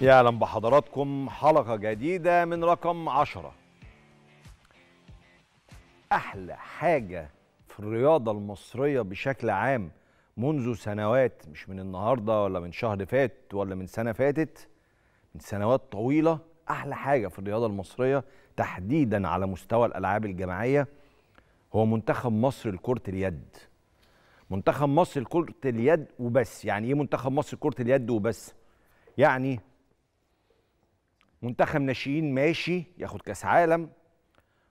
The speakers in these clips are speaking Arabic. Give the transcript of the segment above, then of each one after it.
يا اهلا بحضراتكم حلقة جديدة من رقم عشرة أحلى حاجة في الرياضة المصرية بشكل عام منذ سنوات مش من النهاردة ولا من شهر فات ولا من سنة فاتت من سنوات طويلة أحلى حاجة في الرياضة المصرية تحديدا على مستوى الألعاب الجماعية هو منتخب مصر لكرة اليد منتخب مصر لكرة اليد وبس يعني إيه منتخب مصر لكرة اليد وبس يعني منتخب ناشئين ماشي ياخد كاس عالم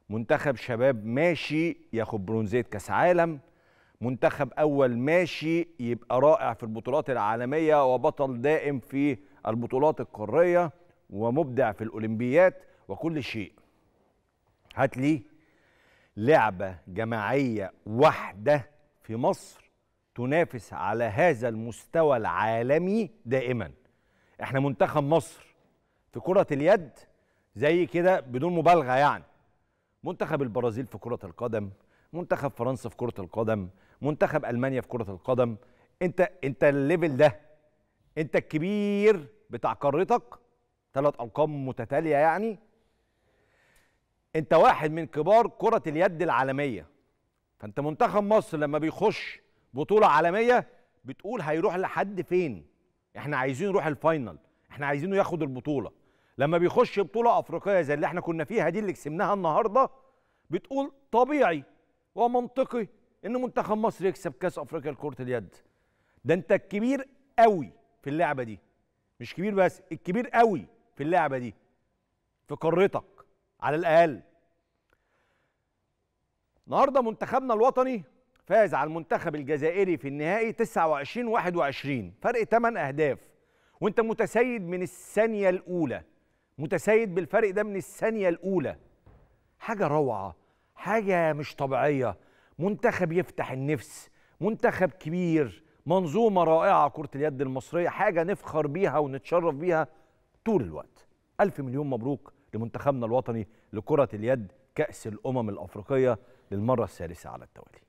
منتخب شباب ماشي ياخد برونزيه كاس عالم منتخب اول ماشي يبقى رائع في البطولات العالميه وبطل دائم في البطولات القاريه ومبدع في الاولمبيات وكل شيء هات لي لعبه جماعيه واحده في مصر تنافس على هذا المستوى العالمي دائما احنا منتخب مصر في كرة اليد زي كده بدون مبالغة يعني منتخب البرازيل في كرة القدم منتخب فرنسا في كرة القدم منتخب ألمانيا في كرة القدم انت انت الليفل ده انت الكبير بتاع قارتك ثلاث أرقام متتالية يعني انت واحد من كبار كرة اليد العالمية فانت منتخب مصر لما بيخش بطولة عالمية بتقول هيروح لحد فين احنا عايزين نروح الفاينل احنا عايزينه ياخد البطوله لما بيخش بطوله افريقيه زي اللي احنا كنا فيها دي اللي كسبناها النهارده بتقول طبيعي ومنطقي ان منتخب مصر يكسب كاس افريقيا لكره اليد ده انت الكبير قوي في اللعبه دي مش كبير بس الكبير قوي في اللعبه دي في قارتك على الاقل النهارده منتخبنا الوطني فاز على المنتخب الجزائري في النهائي 29 21 فرق 8 اهداف وانت متسيد من الثانية الأولى متسيد بالفرق ده من الثانية الأولى حاجة روعة حاجة مش طبيعية منتخب يفتح النفس منتخب كبير منظومة رائعة كرة اليد المصرية حاجة نفخر بيها ونتشرف بيها طول الوقت ألف مليون مبروك لمنتخبنا الوطني لكرة اليد كأس الأمم الأفريقية للمرة الثالثة على التوالي